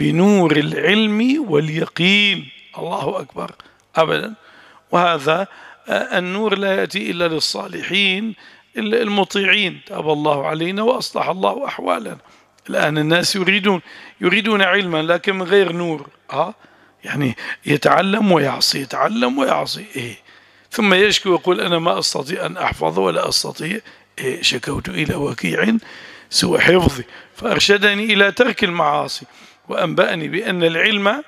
بنور العلم واليقين الله أكبر أبدا وهذا آه، النور لا يأتي إلا للصالحين المطيعين تاب الله علينا وأصلح الله أحوالنا الآن الناس يريدون يريدون علما لكن من غير نور ها آه، يعني يتعلم ويعصي يتعلم ويعصي إيه ثم يشكو ويقول أنا ما أستطيع أن أحفظ ولا أستطيع إيه شكوت إلى وكيع سوى حفظي فأرشدني إلى ترك المعاصي وأنبأني بأن العلم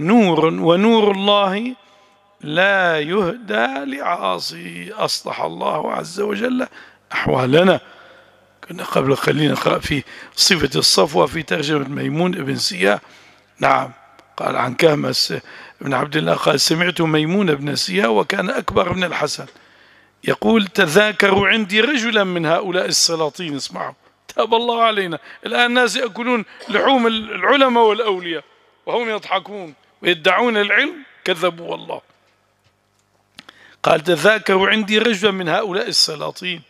نور ونور الله لا يهدى لعاصي أصلح الله عز وجل أحوالنا كنا قبل قليل نقرأ في صفة الصفوة في ترجمة ميمون بن سيا نعم قال عن كهمس بن عبد الله قال سمعت ميمون بن سيا وكان أكبر من الحسن يقول تذاكروا عندي رجلا من هؤلاء السلاطين اسمعوا تاب الله علينا الآن الناس يأكلون لحوم العلماء والأولياء وهم يضحكون ويدعون العلم كذبوا والله قال تذاكروا عندي رجلا من هؤلاء السلاطين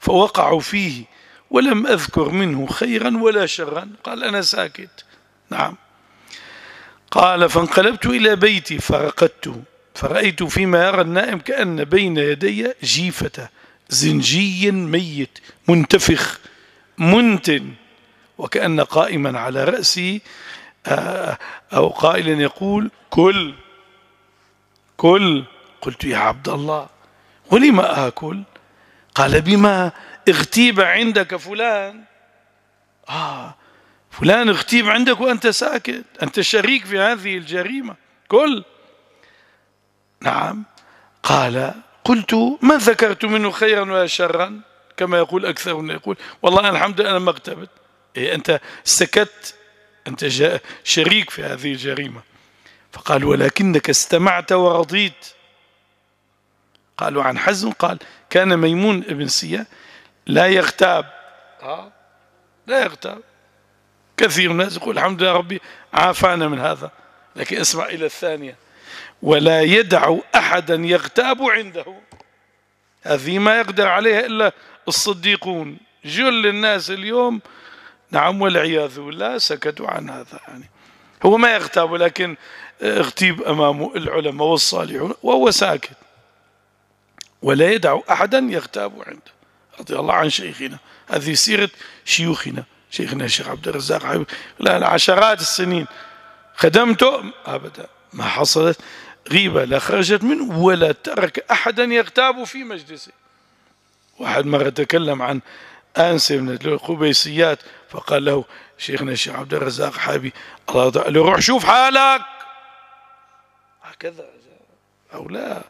فوقعوا فيه ولم أذكر منه خيرا ولا شرا قال أنا ساكت نعم قال فانقلبت إلى بيتي فرقدته فرأيت فيما يرى النائم كأن بين يدي جيفة زنجي ميت منتفخ منتن وكأن قائما على رأسي آه، آه، أو قائلا يقول كل كل قلت يا عبد الله ولم آكل آه قال بما اغتيب عندك فلان آه فلان اغتيب عندك وأنت ساكت أنت شريك في هذه الجريمة كل نعم قال قلت ما ذكرت منه خيرا ولا شرا كما يقول أكثرنا يقول والله أنا الحمد لله أنا ما اغتبت إيه أنت سكت أنت شريك في هذه الجريمة فقال ولكنك استمعت ورضيت قالوا عن حزم قال كان ميمون ابن سيا لا يغتاب آه. لا يغتاب كثير من الناس يقول الحمد لله ربي عافانا من هذا لكن اسمع إلى الثانية ولا يدع أحدا يغتاب عنده هذه ما يقدر عليها إلا الصديقون جل الناس اليوم نعم والعياذ بالله سكتوا عن هذا يعني هو ما يغتاب لكن اغتيب أمامه العلماء والصالحون وهو ساكت ولا يدع أحدا يغتاب عنده رضي الله عن شيخنا هذه سيرة شيوخنا شيخنا الشيخ عبد الرزاق حبيب لا عشرات السنين خدمته أبدا ما حصلت غيبة لا خرجت منه ولا ترك أحدا يغتاب في مجلسه واحد مرة تكلم عن أنسة من القبيسيات فقال له شيخنا الشيخ عبد الرزاق حابي الله له روح شوف حالك هكذا أو لا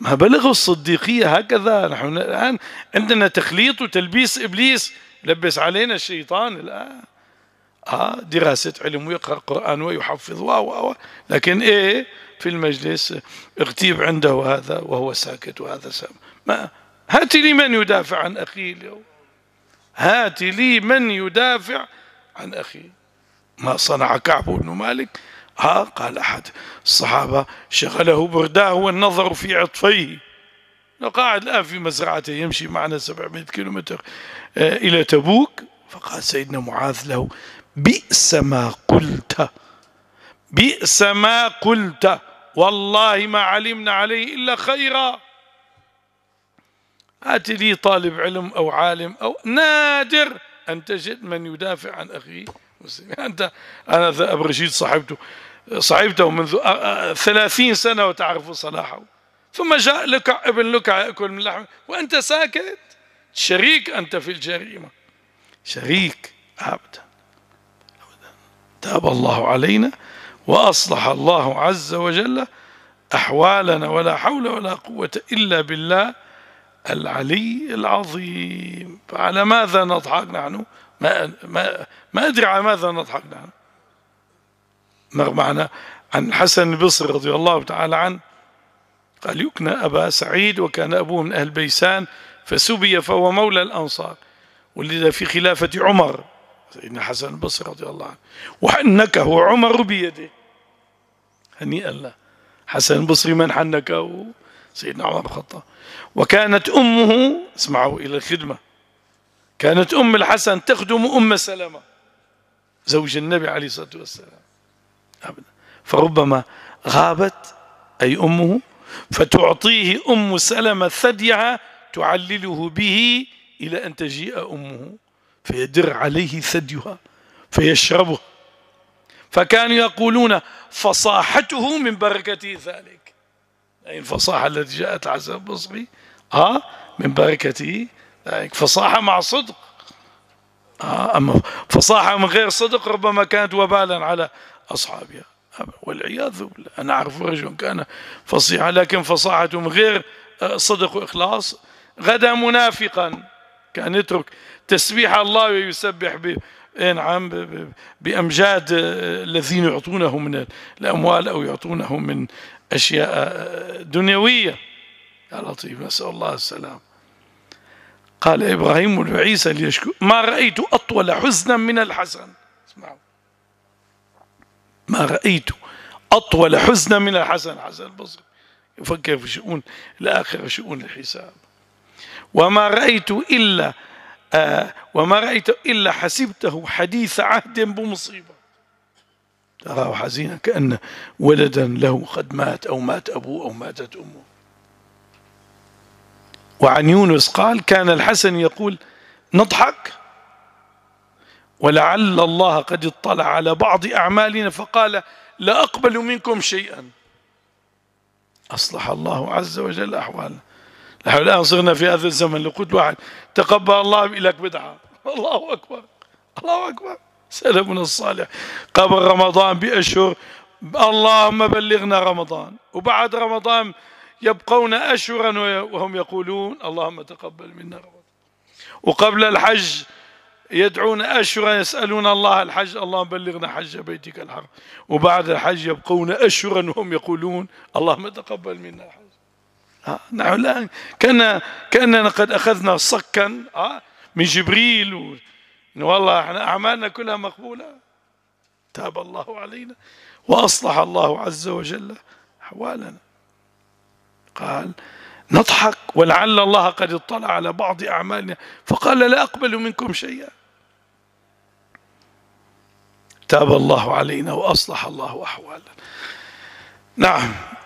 ما بلغوا الصديقية هكذا نحن الآن عندنا تخليط وتلبيس إبليس لبس علينا الشيطان الآن آه دراسة علم ويقرأ قرآن ويحفظ و لكن إيه في المجلس اغتيب عنده هذا وهو ساكت وهذا سام ما هات لي من يدافع عن أخيه اليوم هات لي من يدافع عن أخيه ما صنع كعب بن مالك ها قال أحد الصحابة شغله برداه والنظر في عطفيه قاعد الآن في مزرعته يمشي معنا 700 كيلومتر آه، إلى تبوك فقال سيدنا معاذ له بئس ما قلت بئس ما قلت والله ما علمنا عليه إلا خيرا هات لي طالب علم أو عالم أو نادر أن تجد من يدافع عن أخيه مسلم يعني أنت أنا أبو رشيد صاحبته صاحبته منذ آه، آه، ثلاثين سنة وتعرف صلاحه ثم جاء لك ابن لك يأكل من لحمه وأنت ساكت شريك أنت في الجريمة شريك أبدا أبدا تاب الله علينا وأصلح الله عز وجل أحوالنا ولا حول ولا قوة إلا بالله العلي العظيم فعلى ماذا نضحك نحن ما, ما, ما أدري على ماذا نضحك نحن نغم عن الحسن البصري رضي الله تعالى عنه قال يكنى أبا سعيد وكان أبوه من أهل بيسان فسبي فهو مولى الأنصار ولد في خلافة عمر سيدنا حسن البصري رضي الله عنه وحنكه عمر بيده هنيئا له حسن البصري من حنكه سيدنا عمر بن الخطاب وكانت أمه اسمعوا إلى الخدمة كانت أم الحسن تخدم أم سلمة زوج النبي عليه الصلاة والسلام فربما غابت أي أمه فتعطيه أم سلمة ثديها تعلله به إلى أن تجيء أمه فيدر عليه ثديها فيشربه فكانوا يقولون فصاحته من بركه ذلك أي الفصاحة التي جاءت عسى البصري آه من بركته فصاحة مع صدق آه أما فصاحة من غير صدق ربما كانت وبالا على أصحابها والعياذ بالله أنا أعرف رجل كان فصيحا لكن فصاحته من غير آه، صدق وإخلاص غدا منافقا كان يترك تسبيح الله ويسبح به نعم بأمجاد آه، الذين يعطونه من الأموال أو يعطونه من أشياء آه، آه، دنيوية يا لطيف نسأل الله السلام قال إبراهيم لعيسى ليشكو ما رأيت أطول حزنا من الحسن اسمعوا ما رأيت أطول حزنا من الحسن حسن البصري يفكر في شؤون الآخرة شؤون الحساب وما رأيت إلا آه وما رأيت إلا حسبته حديث عهد بمصيبة تراه حزينا كأن ولدا له قد مات أو مات أبوه أو ماتت أمه وعن يونس قال كان الحسن يقول نضحك ولعل الله قد اطلع على بعض أعمالنا فقال لا أقبل منكم شيئا أصلح الله عز وجل أحوالنا نحن الآن صرنا في هذا الزمن لو قلت واحد تقبل الله لك بدعة الله أكبر الله أكبر سلفنا الصالح قبل رمضان بأشهر اللهم بلغنا رمضان وبعد رمضان يبقون أشهرا وهم يقولون اللهم تقبل منا رمضان وقبل الحج يدعون أشهرا يسألون الله الحج اللهم بلغنا حج بيتك الحرام وبعد الحج يبقون أشهرا وهم يقولون اللهم تقبل منا الحج آه، نحن الآن كان كأننا قد أخذنا صكا آه، من جبريل والله احنا أعمالنا كلها مقبولة تاب الله علينا وأصلح الله عز وجل أحوالنا قال نضحك ولعل الله قد اطلع على بعض أعمالنا فقال لا أقبل منكم شيئا تاب الله علينا وأصلح الله أحوالنا نعم